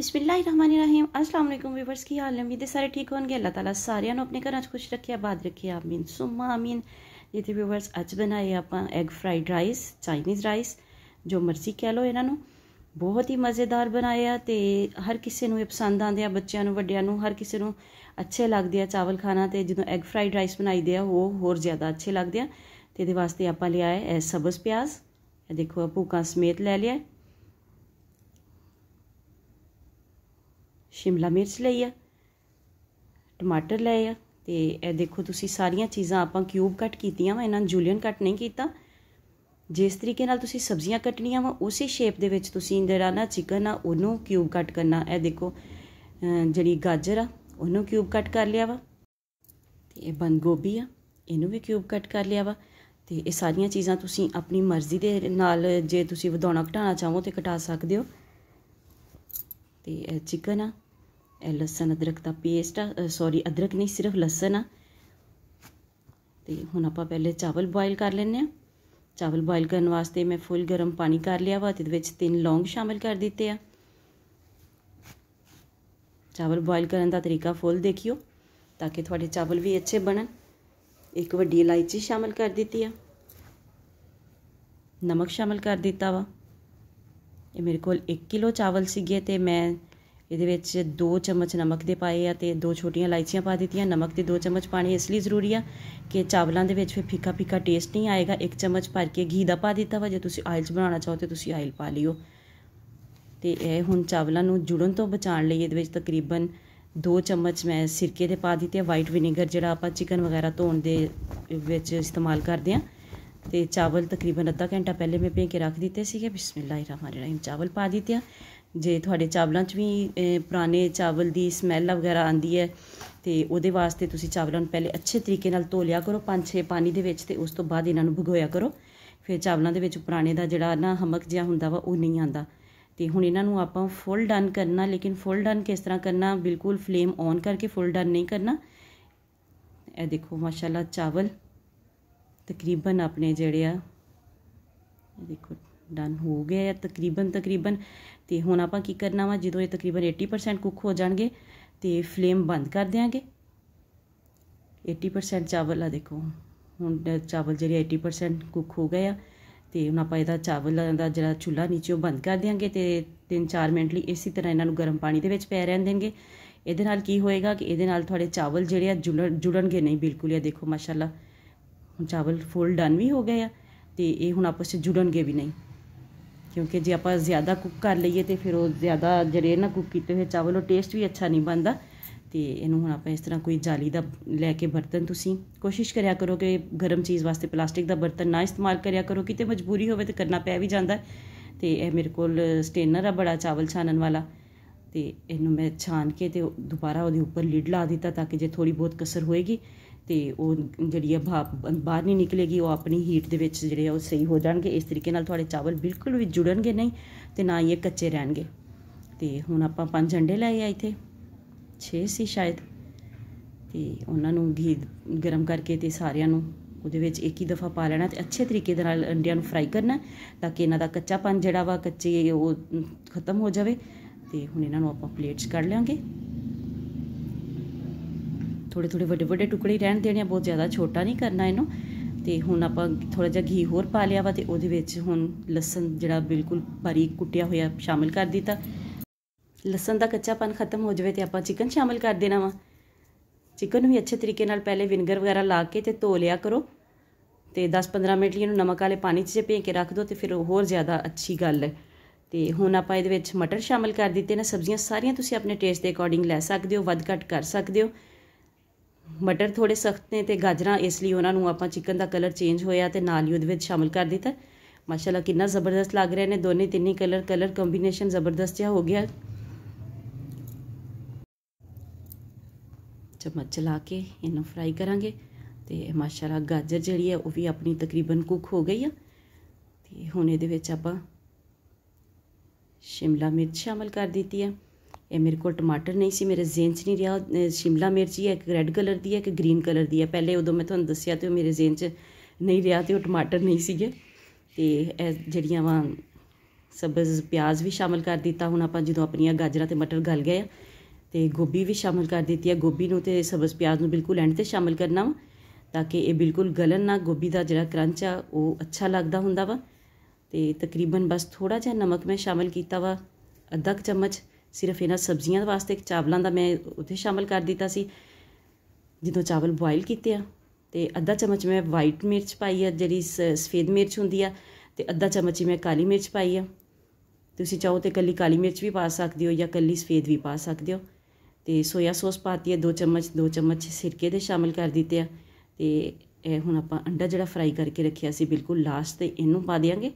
ਬਿਸਮਿਲ੍ਲਾਹਿਰਰahmanirrahim अस्सलाम वालेकुम ਵੀਵਰਸ ਕੀ ਹਾਲ ਨੇ ਉਮੀਦ ਹੈ ਸਾਰੇ ਠੀਕ ਹੋਣਗੇ ਅੱਲਾਹ ਤਾਲਾ ਸਾਰਿਆਂ ਨੂੰ ਆਪਣੇ ਘਰਾਂ 'ਚ ਖੁਸ਼ ਰੱਖੇ ਆਬਾਦ ਰੱਖੇ ਆਮੀਨ ਸੁਮਾ ਆਮੀਨ ਜਿੱਥੇ ਵੀਵਰਸ ਅੱਜ ਬਣਾਏ ਆਪਾਂ egg fried rice Chinese rice ਜੋ ਮਰਜ਼ੀ ਕਹਿ ਲਓ ਇਹਨਾਂ ਨੂੰ ਬਹੁਤ ਹੀ ਮਜ਼ੇਦਾਰ ਬਣਾਇਆ ਤੇ ਹਰ ਕਿਸੇ ਨੂੰ ਇਹ ਪਸੰਦ ਆਉਂਦੇ ਆ ਬੱਚਿਆਂ ਨੂੰ ਵੱਡਿਆਂ ਨੂੰ ਹਰ ਕਿਸੇ ਨੂੰ ਅੱਛੇ ਲੱਗਦੇ ਆ ਚਾਵਲ ਖਾਣਾ ਤੇ ਜਦੋਂ ਐਗ ਫਰਾਈਡ ਰਾਈਸ ਬਣਾਈਦੇ ਆ ਉਹ ਹੋਰ ਜ਼ਿਆਦਾ ਅੱਛੇ ਲੱਗਦੇ ਆ ਤੇ ਇਹਦੇ ਵਾਸਤੇ ਆਪਾਂ ਲਿਆ ਹੈ ਸਬਜ਼ ਪਿਆਜ਼ ਇਹ ਦੇਖੋ ਭੂਕਾ ਸਮੇਤ ਲੈ ਲਿਆ ਸ਼ਿਮਲਾ ਮਿਰਚ ਲਈ ਆ ਟਮਾਟਰ ਲਏ ਆ ਤੇ ਇਹ ਦੇਖੋ ਤੁਸੀਂ ਸਾਰੀਆਂ ਚੀਜ਼ਾਂ ਆਪਾਂ ਕਿਊਬ ਕੱਟ ਕੀਤੀਆਂ ਵਾ ਇਹਨਾਂ ਨੂੰ ਜੂਲੀਅਨ ਕੱਟ ਨਹੀਂ ਕੀਤਾ ਜਿਸ ਤਰੀਕੇ ਨਾਲ ਤੁਸੀਂ ਸਬਜ਼ੀਆਂ ਕੱਟਣੀਆਂ ਵਾ ਉਸੇ ਸ਼ੇਪ ਦੇ ਵਿੱਚ ਤੁਸੀਂ ਜਿਹੜਾ ਨਾ ਚਿਕਨ ਆ ਉਹਨੂੰ ਕਿਊਬ ਕੱਟ ਕਰਨਾ ਇਹ ਦੇਖੋ ਜਿਹੜੀ ਗਾਜਰ ਆ ਉਹਨੂੰ ਕਿਊਬ ਕੱਟ ਕਰ ਲਿਆ ਵਾ ਤੇ ਇਹ ਬੰਦ ਗੋਭੀ ਆ ਇਹਨੂੰ ਵੀ ਕਿਊਬ ਕੱਟ ਕਰ ਲਿਆ ਵਾ ਤੇ ਇਹ ਸਾਰੀਆਂ ਚੀਜ਼ਾਂ ਤੁਸੀਂ ਆਪਣੀ ਮਰਜ਼ੀ ਦੇ ਨਾਲ ਜੇ ਤੁਸੀਂ ਵਧਾਉਣਾ ਘਟਾਉਣਾ ਚਾਹੋ ਤੇ ਘਟਾ ਸਕਦੇ ਹੋ ਤੇ ਇਹ ਚਿਕਨ ਆ ਇਹ eh, ਲਸਣ ਅਦਰਕ ਦਾ ਪੇਸਟ ਆ ਸੌਰੀ ਅਦਰਕ ਨਹੀਂ ਸਿਰਫ ਲਸਣ ਆ ਤੇ ਹੁਣ ਆਪਾਂ ਪਹਿਲੇ ਚਾਵਲ ਬੋਇਲ ਕਰ ਲੈਣੇ ਆ ਚਾਵਲ ਬੋਇਲ ਕਰਨ ਵਾਸਤੇ ਮੈਂ ਫੁੱਲ ਗਰਮ ਪਾਣੀ ਕਰ ਲਿਆ ਵਾ ਤੇ ਦੇ ਵਿੱਚ ਤਿੰਨ ਲੌਂਗ ਸ਼ਾਮਿਲ ਕਰ ਦਿੱਤੇ ਆ ਚਾਵਲ ਬੋਇਲ ਕਰਨ ਦਾ ਤਰੀਕਾ ਫੁੱਲ ਦੇਖਿਓ ਤਾਂ ਕਿ ਤੁਹਾਡੇ ਚਾਵਲ ਵੀ ਅੱਛੇ ਬਣਨ ਇੱਕ ਵੱਡੀ ਇਲਾਇਚੀ ਸ਼ਾਮਿਲ ਕਰ ਦਿੱਤੀ ਆ ਨਮਕ ਸ਼ਾਮਿਲ ਕਰ ਦਿੱਤਾ ਵਾ ਇਹ ਮੇਰੇ ਕੋਲ 1 ਕਿਲੋ ਚਾਵਲ ਸੀਗੇ ਤੇ ਮੈਂ ਇਹਦੇ ਵਿੱਚ 2 ਚਮਚ ਨਮਕ ਦੇ ਪਾਏ ਆ ਤੇ 2 ਛੋਟੀਆਂ ਇਲਾਇਚੀਆਂ ਪਾ ਦਿੱਤੀਆਂ ਨਮਕ ਤੇ 2 ਚਮਚ ਪਾਣੀ ਇਸ ਲਈ ਜ਼ਰੂਰੀ ਆ ਕਿ ਚਾਵਲਾਂ ਦੇ ਵਿੱਚ ਫੇ ਫਿੱਕਾ ਫਿੱਕਾ ਟੇਸਟ ਨਹੀਂ ਆਏਗਾ 1 ਚਮਚ ਭਰ ਕੇ ਘੀ ਦਾ ਪਾ ਦਿੱਤਾ ਵਾ ਜੇ ਤੁਸੀਂ ਆਇਲ 'ਚ ਬਣਾਉਣਾ ਚਾਹੋ ਤੇ ਤੁਸੀਂ ਆਇਲ ਪਾ ਲਿਓ ਤੇ ਇਹ ਹੁਣ ਚਾਵਲਾਂ ਨੂੰ ਜੁੜਨ ਤੋਂ ਬਚਾਉਣ ਲਈ ਇਹਦੇ ਵਿੱਚ ਤਕਰੀਬਨ 2 ਚਮਚ ਮੈਂ ਸਿਰਕੇ ਦੇ ਪਾ ਦਿੱਤੇ ਆ ਵਾਈਟ ਵਿਨੇਗਰ ਜਿਹੜਾ ਆਪਾਂ ਚਿਕਨ ਵਗੈਰਾ ਧੋਣ ਦੇ ਵਿੱਚ ਇਸਤੇਮਾਲ ਕਰਦੇ ਆ ਤੇ ਚਾਵਲ ਤਕਰੀਬਨ ਅੱਧਾ ਘੰਟਾ ਪਹਿਲੇ ਮੈਂ ਭੇ ਕੇ ਰੱਖ ਦਿੱਤੇ ਸੀਗੇ ਬਿਸਮਿਲ੍ਲਾਹਿਰ ਰਹਿਮਾਨਿਰ ਰਹੀਮ ਚਾਵਲ ਪਾ ਦਿੱਤੇ ਆ ਜੇ ਤੁਹਾਡੇ ਚਾਵਲਾਂ 'ਚ ਵੀ ਪੁਰਾਣੇ ਚਾਵਲ ਦੀ ਸਮੈਲ ਵਗੈਰਾ ਆਂਦੀ ਹੈ ਤੇ ਉਹਦੇ ਵਾਸਤੇ ਤੁਸੀਂ ਚਾਵਲਾਂ ਨੂੰ ਪਹਿਲੇ ਅੱਛੇ ਤਰੀਕੇ ਨਾਲ ਧੋ ਲਿਆ ਕਰੋ 5-6 ਪਾਣੀ ਦੇ ਵਿੱਚ ਤੇ ਉਸ ਤੋਂ ਬਾਅਦ ਇਹਨਾਂ ਨੂੰ ਭਗੋਇਆ ਕਰੋ ਫਿਰ ਚਾਵਲਾਂ ਦੇ ਵਿੱਚ ਪੁਰਾਣੇ ਦਾ ਜਿਹੜਾ ਨਾ ਹਮਕ ਜਿਹਾ ਹੁੰਦਾ ਵਾ ਉਹ ਨਹੀਂ ਆਂਦਾ ਤੇ ਹੁਣ ਇਹਨਾਂ ਨੂੰ ਆਪਾਂ ਫੁੱਲ ਡਨ ਕਰਨਾ ਲੇਕਿਨ ਫੁੱਲ ਡਨ ਕਿਸ ਤਰ੍ਹਾਂ ਕਰਨਾ ਬਿਲਕੁਲ ਫਲੇਮ ਔਨ ਕਰਕੇ ਫੁੱਲ ਡਨ ਨਹੀਂ ਕਰਨਾ ਇਹ ਦੇਖੋ ਮਾਸ਼ਾਅੱਲਾ ਚਾਵਲ ਤਕਰੀਬਨ ਆਪਣੇ ਜਿਹੜੇ ਆ ਦੇਖੋ ਡਨ ਹੋ ਗਿਆ ਤਕਰੀਬਨ ਤਕਰੀਬਨ ਤੇ ਹੁਣ ਆਪਾਂ ਕੀ ਕਰਨਾ ਵਾ ਜਦੋਂ ਇਹ ਤਕਰੀਬਨ 80% ਕੁੱਕ ਹੋ ਜਾਣਗੇ ਤੇ ਫਲੇਮ ਬੰਦ ਕਰ ਦੇਾਂਗੇ 80% ਚਾਵਲ ਆ ਦੇਖੋ ਹੁਣ ਚਾਵਲ ਜਿਹੜੇ 80% ਕੁੱਕ ਹੋ ਗਏ ਆ ਤੇ ਹੁਣ ਆਪਾਂ ਇਹਦਾ ਚਾਵਲ ਦਾ ਜਿਹੜਾ ਚੁੱਲ੍ਹਾ ਨੀਚੇ ਬੰਦ ਕਰ ਦੇਾਂਗੇ ਤੇ 3-4 ਮਿੰਟ ਲਈ ਇਸੇ ਤਰ੍ਹਾਂ ਇਹਨਾਂ ਨੂੰ ਗਰਮ ਪਾਣੀ ਦੇ ਵਿੱਚ ਪੈ ਰਹਿਣ ਦੇਣਗੇ ਇਹਦੇ ਨਾਲ ਕੀ ਹੋਏਗਾ ਕਿ ਇਹਦੇ ਨਾਲ ਤੁਹਾਡੇ ਚਾਵਲ ਜਿਹੜੇ ਆ ਜੁੜਨਗੇ ਨਹੀਂ ਬਿਲਕੁਲ ਇਹ ਦੇਖੋ ਮਾਸ਼ਾਅੱਲਾ ਚਾਵਲ ਫੁੱਲ ਡਨ ਵੀ ਹੋ ਗਏ ਆ ਤੇ ਇਹ ਹੁਣ ਆਪਸ ਵਿੱਚ ਜੁੜਨਗੇ ਵੀ ਨਹੀਂ ਕਿਉਂਕਿ ਜੇ ਆਪਾਂ ਜ਼ਿਆਦਾ ਕੁੱਕ ਕਰ ਲਈਏ ਤੇ ਫਿਰ ਉਹ ਜ਼ਿਆਦਾ ਜਿਹੜੇ ਨਾ ਕੁੱਕ ਕੀਤੇ ਹੋਏ ਚਾਵਲ ਉਹ ਟੇਸਟ ਵੀ ਅੱਛਾ ਨਹੀਂ ਬਣਦਾ ਤੇ ਇਹਨੂੰ ਹੁਣ ਆਪਾਂ ਇਸ ਤਰ੍ਹਾਂ ਕੋਈ ਜਾਲੀ ਦਾ ਲੈ ਕੇ ਬਰਤਨ ਤੁਸੀਂ ਕੋਸ਼ਿਸ਼ ਕਰਿਆ ਕਰੋ ਕਿ ਗਰਮ ਚੀਜ਼ ਵਾਸਤੇ ਪਲਾਸਟਿਕ ਦਾ ਬਰਤਨ ਨਾ ਇਸਤੇਮਾਲ ਕਰਿਆ ਕਰੋ ਕਿਤੇ ਮਜਬੂਰੀ ਹੋਵੇ ਤੇ ਕਰਨਾ ਪੈ ਵੀ ਜਾਂਦਾ ਤੇ ਇਹ ਮੇਰੇ ਕੋਲ ਸਟੇਨਰ ਆ ਬੜਾ ਚਾਵਲ ਛਾਣਨ ਵਾਲਾ ਤੇ ਇਹਨੂੰ ਮੈਂ ਛਾਨ ਕੇ ਤੇ ਦੁਬਾਰਾ ਉਹਦੇ ਉੱਪਰ ਲਿਡ ਲਾ ਦਿੱਤਾ ਤਾਂ ਕਿ ਜੇ ਥੋੜੀ ਬਹੁਤ ਕਸਰ ਹੋਏਗੀ ਤੇ ਉਹ ਜਿਹੜੀ ਆ ਭਾਪ ਬਾਹਰ ਨਹੀਂ ਨਿਕਲੇਗੀ ਉਹ ਆਪਣੀ ਹੀਟ ਦੇ ਵਿੱਚ ਜਿਹੜੇ ਆ ਉਹ ਸਹੀ ਹੋ ਜਾਣਗੇ ਇਸ ਤਰੀਕੇ ਨਾਲ ਤੁਹਾਡੇ ਚਾਵਲ ਬਿਲਕੁਲ ਵੀ ਜੁੜਨਗੇ ਨਹੀਂ ਤੇ ਨਾ ਇਹ ਕੱਚੇ ਰਹਿਣਗੇ ਤੇ ਹੁਣ ਆਪਾਂ ਪੰਜ ਅੰਡੇ ਲਏ ਆ ਇੱਥੇ 6 ਸੀ ਸ਼ਾਇਦ ਤੇ ਉਹਨਾਂ ਨੂੰ ਘੀ ਗਰਮ ਕਰਕੇ ਤੇ ਸਾਰਿਆਂ ਨੂੰ ਉਹਦੇ ਵਿੱਚ ਇੱਕ ਹੀ ਦਫਾ ਪਾ ਲੈਣਾ ਤੇ ਅੱਛੇ ਤਰੀਕੇ ਦੇ ਨਾਲ ਅੰਡਿਆਂ ਨੂੰ ਫਰਾਈ ਕਰਨਾ ਤਾਂ ਕਿ ਇਹਨਾਂ ਦਾ ਕੱਚਾਪਨ ਜਿਹੜਾ ਵਾ ਕੱਚੇ ਉਹ ਖਤਮ ਹੋ ਜਾਵੇ ਤੇ ਹੁਣ ਇਹਨਾਂ ਨੂੰ ਆਪਾਂ ਪਲੇਟਸ ਕੱਢ ਲਾਂਗੇ ਥੋੜੇ ਥੋੜੇ ਵੱਡੇ ਵੱਡੇ ਟੁਕੜੇ ਰਹਿਣ ਦੇਣੇ ਆ ਬਹੁਤ ਜ਼ਿਆਦਾ ਛੋਟਾ ਨਹੀਂ ਕਰਨਾ ਇਹਨੂੰ ਤੇ ਹੁਣ ਆਪਾਂ ਥੋੜਾ ਜਿਹਾ ਘੀ ਹੋਰ ਪਾ ਲਿਆ ਵਾ ਤੇ ਉਹਦੇ ਵਿੱਚ ਹੁਣ ਲਸਣ ਜਿਹੜਾ ਬਿਲਕੁਲ ਬਾਰੀਕ ਕੁੱਟਿਆ ਹੋਇਆ ਸ਼ਾਮਿਲ ਕਰ ਦਿੱਤਾ ਲਸਣ ਦਾ ਕੱਚਾਪਨ ਖਤਮ ਹੋ ਜਾਵੇ ਤੇ ਆਪਾਂ ਚਿਕਨ ਸ਼ਾਮਿਲ ਕਰ ਦੇਣਾ ਵਾ ਚਿਕਨ ਨੂੰ ਵੀ ਅੱਛੇ ਤਰੀਕੇ ਨਾਲ ਪਹਿਲੇ ਵਿਨੇਗਰ ਵਗੈਰਾ ਲਾ ਕੇ ਤੇ ਧੋ ਲਿਆ ਕਰੋ ਤੇ 10-15 ਮਿੰਟ ਲਈ ਇਹਨੂੰ ਨਮਕ ਵਾਲੇ ਪਾਣੀ 'ਚ ਭੇ ਕੇ ਰੱਖ ਦਿਓ ਤੇ ਫਿਰ ਹੋਰ ਜ਼ਿਆਦਾ ਅੱਛੀ ਗੱਲ ਹੈ ਤੇ ਹੁਣ ਆਪਾਂ ਇਹਦੇ ਵਿੱਚ ਮਟਰ ਸ਼ਾਮਿਲ ਕਰ ਦਿੱਤੇ ਨੇ ਸਬਜ਼ੀਆਂ ਸਾਰੀਆਂ ਤੁਸੀਂ ਆਪਣੇ ਟੇਸਟ ਦੇ ਅਕੋਰਡਿੰਗ ਲੈ ਸਕਦੇ ਹੋ ਵੱਧ ਘੱਟ ਕਰ ਸਕਦੇ ਹੋ ਮਟਰ ਥੋੜੇ ਸਖਤ ਨੇ ਤੇ ਗਾਜਰਾਂ ਇਸ ਲਈ ਉਹਨਾਂ ਨੂੰ ਆਪਾਂ ਚਿਕਨ ਦਾ ਕਲਰ ਚੇਂਜ ਹੋਇਆ ਤੇ ਨਾਲ ਹੀ ਉਹਦੇ ਵਿੱਚ ਸ਼ਾਮਿਲ ਕਰ ਦਿੱਤਾ ਮਾਸ਼ਾਅੱਲਾ ਕਿੰਨਾ ਜ਼ਬਰਦਸਤ ਲੱਗ ਰਿਹਾ ਨੇ ਦੋਨੇ ਤਿੰਨੇ ਕਲਰ ਕਲਰ ਕੰਬੀਨੇਸ਼ਨ ਜ਼ਬਰਦਸਤ ਜਿਹਾ ਹੋ ਗਿਆ ਚਮਚ ਚਲਾ ਕੇ ਇਹਨੂੰ ਫਰਾਈ ਕਰਾਂਗੇ ਤੇ ਮਾਸ਼ਾਅੱਲਾ ਗਾਜਰ ਜਿਹੜੀ ਹੈ ਉਹ ਵੀ ਆਪਣੀ ਤਕਰੀਬਨ ਕੁੱਕ ਹੋ ਗਈ ਆ ਤੇ ਹੁਣ ਇਹਦੇ ਵਿੱਚ ਆਪਾਂ ਸ਼ਿਮਲਾ ਮਿਰਚ ਸ਼ਾਮਲ ਕਰ ਦਿੱਤੀ ਹੈ ਇਹ ਮੇਰੇ ਕੋਲ ਟਮਾਟਰ ਨਹੀਂ ਸੀ ਮੇਰੇ ਜ਼ੇਨ 'ਚ ਨਹੀਂ ਰਿਹਾ ਸ਼ਿਮਲਾ ਮਿਰਚ ਹੀ ਹੈ ਇੱਕ ਰੈੱਡ ਕਲਰ ਦੀ ਹੈ ਇੱਕ ਗ੍ਰੀਨ ਕਲਰ ਦੀ ਹੈ ਪਹਿਲੇ ਉਦੋਂ ਮੈਂ ਤੁਹਾਨੂੰ ਦੱਸਿਆ ਤੇ ਮੇਰੇ ਜ਼ੇਨ 'ਚ ਨਹੀਂ ਰਿਹਾ ਤੇ ਉਹ ਟਮਾਟਰ ਨਹੀਂ ਸੀਗੇ ਤੇ ਇਹ ਜਿਹੜੀਆਂ ਵਾ ਸਬਜ਼ ਪਿਆਜ਼ ਵੀ ਸ਼ਾਮਲ ਕਰ ਦਿੱਤਾ ਹੁਣ ਆਪਾਂ ਜਦੋਂ ਆਪਣੀਆਂ ਗਾਜਰਾਂ ਤੇ ਮਟਰ ਗਲ ਗਏ ਤੇ ਗੋਭੀ ਵੀ ਸ਼ਾਮਲ ਕਰ ਦਿੱਤੀ ਹੈ ਗੋਭੀ ਨੂੰ ਤੇ ਸਬਜ਼ ਪਿਆਜ਼ ਨੂੰ ਬਿਲਕੁਲ ਐਂਡ ਤੇ ਸ਼ਾਮਲ ਕਰਨਾ ਵਾ ਤਾਂ ਕਿ ਇਹ ਬਿਲਕੁਲ ਗਲਨ ਨਾ ਗੋਭੀ ਦਾ ਜਿਹੜਾ ਕਰੰਚ ਆ ਉਹ ਅੱਛਾ ਲੱਗਦਾ ਹੁੰਦਾ ਵਾ ਤੇ ਤਕਰੀਬਨ ਬਸ ਥੋੜਾ ਜਿਹਾ ਨਮਕ ਮੈਂ ਸ਼ਾਮਲ ਕੀਤਾ ਵਾ ਅੱਧਾ ਕ ਚਮਚ ਸਿਰਫ ਇਹਨਾਂ ਸਬਜ਼ੀਆਂ ਦੇ ਵਾਸਤੇ ਚਾਵਲਾਂ ਦਾ ਮੈਂ ਉੱਥੇ ਸ਼ਾਮਲ ਕਰ ਦਿੱਤਾ ਸੀ ਜਦੋਂ ਚਾਵਲ ਬੋਇਲ ਕੀਤੇ ਆ ਤੇ ਅੱਧਾ ਚਮਚ ਮੈਂ ਵਾਈਟ ਮਿਰਚ ਪਾਈ ਆ ਜਿਹੜੀ ਸਫੇਦ ਮਿਰਚ ਹੁੰਦੀ ਆ ਤੇ ਅੱਧਾ ਚਮਚ ਹੀ ਮੈਂ ਕਾਲੀ ਮਿਰਚ ਪਾਈ ਆ ਤੁਸੀਂ ਚਾਹੋ ਤੇ ਕੱਲੀ ਕਾਲੀ ਮਿਰਚ ਵੀ ਪਾ ਸਕਦੇ ਹੋ ਜਾਂ ਕੱਲੀ ਸਫੇਦ ਵੀ ਪਾ ਸਕਦੇ ਹੋ ਤੇ ਸੋਇਆ ਸੌਸ ਪਾਤੀ ਆ 2 ਚਮਚ 2 ਚਮਚ ਸਿਰਕੇ ਦੇ ਸ਼ਾਮਲ ਕਰ ਦਿੱਤੇ ਆ ਤੇ ਇਹ ਹੁਣ ਆਪਾਂ ਅੰਡਾ ਜਿਹੜਾ ਫਰਾਈ ਕਰਕੇ ਰੱਖਿਆ ਸੀ ਬਿਲਕੁਲ ਲਾਸਟ ਤੇ ਇਹਨੂੰ ਪਾ ਦੇਾਂਗੇ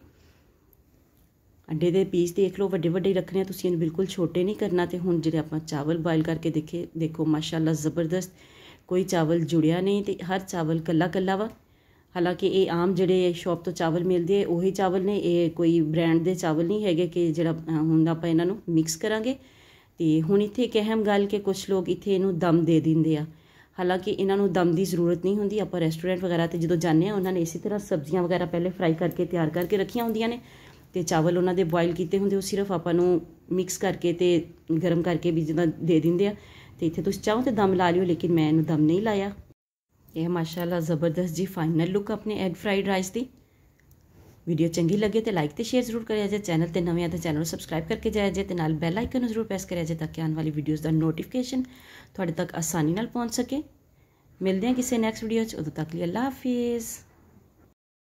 ਅੰਡੇ ਦੇ ਪੀਸ ਦੇਖ ਲਓ ਵੱਡੇ ਵੱਡੇ ਰੱਖਣੇ ਆ ਤੁਸੀਂ ਇਹਨੂੰ ਬਿਲਕੁਲ ਛੋਟੇ ਨਹੀਂ ਕਰਨਾ ਤੇ ਹੁਣ ਜਿਹੜੇ ਆਪਾਂ ਚਾਵਲ ਬੋਇਲ ਕਰਕੇ ਦੇਖੇ ਦੇਖੋ ਮਾਸ਼ਾਅੱਲਾ ਜ਼ਬਰਦਸਤ ਕੋਈ ਚਾਵਲ ਜੁੜਿਆ ਨਹੀਂ ਤੇ ਹਰ ਚਾਵਲ ਕੱਲਾ ਕੱਲਾ ਵਾ ਹਾਲਾਂਕਿ ਇਹ ਆਮ ਜਿਹੜੇ ਸ਼ਾਪ ਤੋਂ ਚਾਵਲ ਮਿਲਦੇ ਆ ਉਹੀ ਚਾਵਲ ਨੇ ਇਹ ਕੋਈ ਬ੍ਰਾਂਡ ਦੇ ਚਾਵਲ ਨਹੀਂ ਹੈਗੇ ਕਿ ਜਿਹੜਾ ਹੁਣ ਆਪਾਂ ਇਹਨਾਂ ਨੂੰ ਮਿਕਸ ਕਰਾਂਗੇ ਤੇ ਹੁਣ ਇੱਥੇ ਇੱਕ ਅਹਿਮ ਗੱਲ ਕਿ ਕੁਝ ਲੋਕ ਇੱਥੇ ਇਹਨੂੰ ਦਮ ਦੇ ਦਿੰਦੇ ਆ ਹਾਲਾਂਕਿ ਇਹਨਾਂ ਨੂੰ ਦਮ ਦੀ ਜ਼ਰੂਰਤ ਨਹੀਂ ਹੁੰਦੀ ਆਪਾਂ ਰੈਸਟੋਰੈਂਟ ਵਗੈਰਾ ਤੇ ਜਦੋਂ ਜਾਂਦੇ ਆ ਉਹਨਾਂ ਨੇ ਇਸੇ ਤਰ੍ਹਾਂ ਸਬਜ਼ੀਆਂ ਵਗੈਰਾ ਪਹਿਲੇ ਫਰਾਈ ਕਰਕੇ ਤਿਆਰ ਕਰਕੇ ਰੱਖੀਆਂ ਹੁੰਦੀਆਂ ਨੇ ਤੇ ਚਾਵਲ ਉਹਨਾਂ ਦੇ ਬੋਇਲ ਕੀਤੇ ਹੁੰਦੇ ਉਹ ਸਿਰਫ ਆਪਾਂ ਨੂੰ ਮਿਕਸ ਕਰਕੇ ਤੇ ਗਰਮ ਕਰਕੇ ਵੀ ਜਿੱਦਾਂ ਦੇ ਦਿੰਦੇ ਆ ਤੇ ਇੱਥੇ ਤੁਸੀਂ ਚਾਹੋ ਤੇ ਦਮ ਲਾ ਲਿਓ ਲੇਕਿਨ ਮੈਂ ਇਹਨੂੰ ਦਮ ਨਹੀਂ ਲਾਇਆ ਇਹ ਮਾਸ਼ਾਅੱਲਾ ਜ਼ਬਰਦਸਤ ਜੀ ਫਾਈਨਲ ਲੁੱਕ ਆਪਣੇ ਐਗ ਫਰਾਈਡ ਰਾਈਸ ਦੀ ਵੀਡੀਓ ਚੰਗੀ ਲੱਗੇ ਤੇ ਲਾਈਕ ਤੇ ਸ਼ੇਅਰ ਜ਼ਰੂਰ ਕਰਿਆ ਜੇ ਚੈਨਲ ਤੇ ਨਵੇਂ ਆ ਤਾਂ ਚੈਨਲ ਨੂੰ ਸਬਸਕ੍ਰਾਈਬ ਕਰਕੇ ਜਾਇਆ ਜੇ ਤੇ ਨਾਲ ਬੈਲ ਆਈਕਨ ਨੂੰ ਜ਼ਰੂਰ ਪ੍ਰੈਸ ਕਰਿਆ ਜੇ ਤਾਂ ਕਿ ਆਉਣ ਵਾਲੀ ਵੀਡੀਓਜ਼ ਦਾ ਨੋਟੀਫਿਕੇਸ਼ਨ ਤੁਹਾਡੇ ਤੱਕ ਆਸਾਨੀ ਨਾਲ ਪਹੁੰਚ ਸਕੇ ਮਿਲਦੇ ਹਾਂ ਕਿਸੇ ਨੈਕਸਟ ਵੀਡੀਓ 'ਚ ਉਦੋਂ ਤੱਕ ਲਈ ਅੱਲਾ ਹਾਫਿਜ਼